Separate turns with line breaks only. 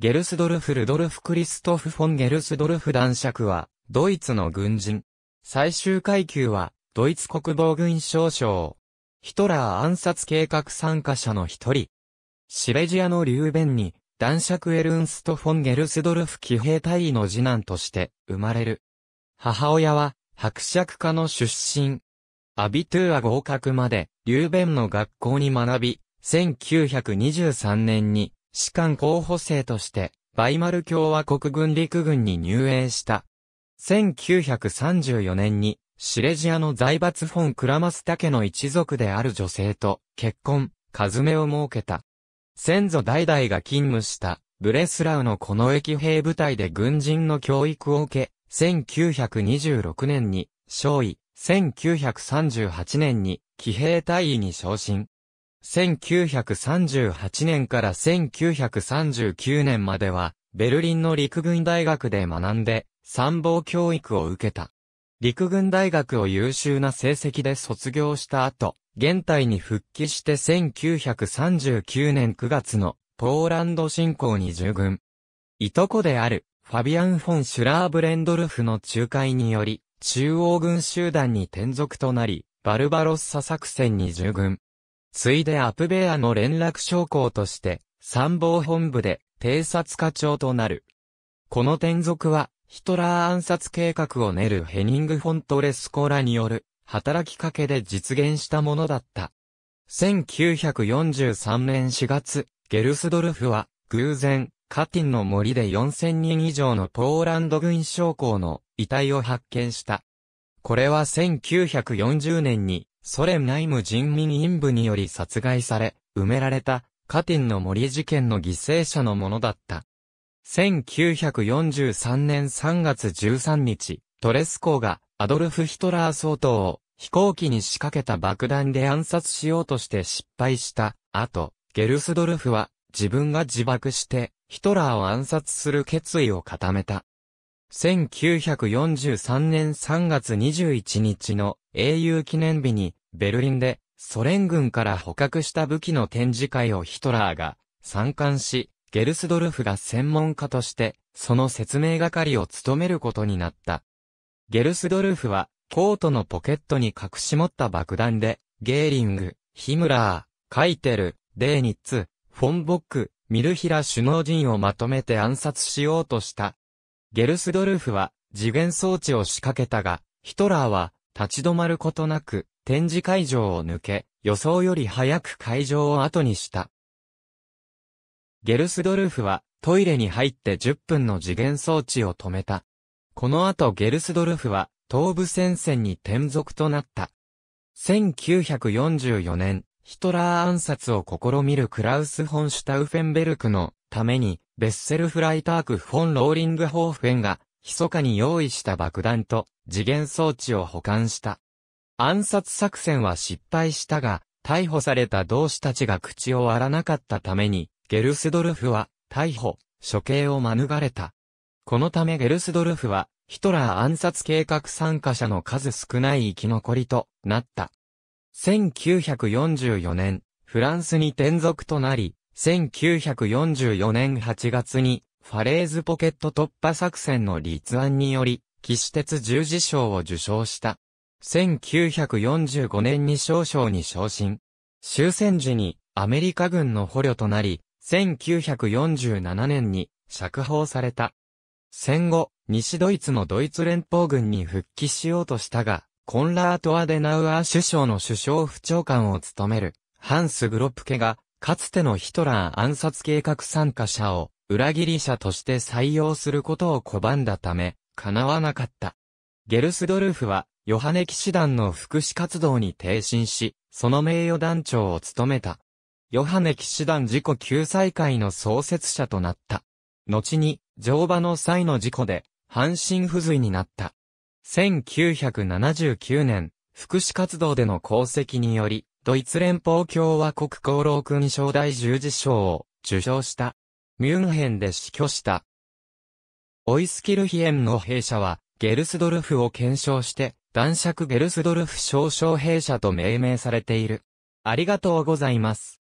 ゲルスドルフ・ルドルフ・クリストフ・フォン・ゲルスドルフ男爵は、ドイツの軍人。最終階級は、ドイツ国防軍少将。ヒトラー暗殺計画参加者の一人。シベジアのリューベンに、男爵エルンスト・フォン・ゲルスドルフ騎兵隊の次男として生まれる。母親は、伯爵家の出身。アビトゥーア合格まで、リューベンの学校に学び、1923年に士官候補生として、バイマル共和国軍陸軍に入営した。1934年に、シレジアの財閥フォン・クラマスタ家の一族である女性と結婚、カズメを設けた。先祖代々が勤務した、ブレスラウのこの駅兵部隊で軍人の教育を受け、1926年に、少尉、1938年に、騎兵隊員に昇進。1938年から1939年までは、ベルリンの陸軍大学で学んで、参謀教育を受けた。陸軍大学を優秀な成績で卒業した後、現代に復帰して1939年9月のポーランド侵攻に従軍。いとこである、ファビアン・フォン・シュラーブレンドルフの仲介により、中央軍集団に転属となり、バルバロッサ作戦に従軍。ついでアプベアの連絡将校として、参謀本部で偵察課長となる。この転属は、ヒトラー暗殺計画を練るヘニング・フォントレスコラによる、働きかけで実現したものだった。1943年4月、ゲルスドルフは、偶然、カティンの森で4000人以上のポーランド軍将校の遺体を発見した。これは1940年にソ連内務人民員部により殺害され、埋められた、カティンの森事件の犠牲者のものだった。1943年3月13日、トレスコーがアドルフ・ヒトラー総統を飛行機に仕掛けた爆弾で暗殺しようとして失敗した後、ゲルスドルフは自分が自爆してヒトラーを暗殺する決意を固めた。1943年3月21日の英雄記念日にベルリンで、ソ連軍から捕獲した武器の展示会をヒトラーが参観し、ゲルスドルフが専門家として、その説明係を務めることになった。ゲルスドルフは、コートのポケットに隠し持った爆弾で、ゲーリング、ヒムラー、カイテル、デーニッツ、フォンボック、ミルヒラ首脳陣をまとめて暗殺しようとした。ゲルスドルフは、次元装置を仕掛けたが、ヒトラーは、立ち止まることなく、展示会場を抜け、予想より早く会場を後にした。ゲルスドルフはトイレに入って10分の次元装置を止めた。この後ゲルスドルフは東部戦線に転属となった。1944年、ヒトラー暗殺を試みるクラウス・フォン・シュタウフェンベルクのために、ベッセルフライターク・フォン・ローリング・ホーフェンが、密かに用意した爆弾と次元装置を保管した。暗殺作戦は失敗したが、逮捕された同志たちが口を割らなかったために、ゲルスドルフは、逮捕、処刑を免れた。このためゲルスドルフは、ヒトラー暗殺計画参加者の数少ない生き残りとなった。1944年、フランスに転属となり、1944年8月に、ファレーズポケット突破作戦の立案により、騎士鉄十字章を受章した。1945年に少将に昇進。終戦時にアメリカ軍の捕虜となり、1947年に釈放された。戦後、西ドイツのドイツ連邦軍に復帰しようとしたが、コンラート・アデナウアー首相の首相府長官を務める、ハンス・グロップ家が、かつてのヒトラー暗殺計画参加者を、裏切り者として採用することを拒んだため、叶わなかった。ゲルスドルフは、ヨハネ騎士団の福祉活動に挺身し、その名誉団長を務めた。ヨハネ騎士団事故救済会の創設者となった。後に、乗馬の際の事故で、半身不随になった。1979年、福祉活動での功績により、ドイツ連邦共和国功労勲章第十字章を受章した。ミュンヘンで死去した。オイスキルヒエンの弊社は、ゲルスドルフを検証して、男爵ゲルスドルフ少将兵舎と命名されている。ありがとうございます。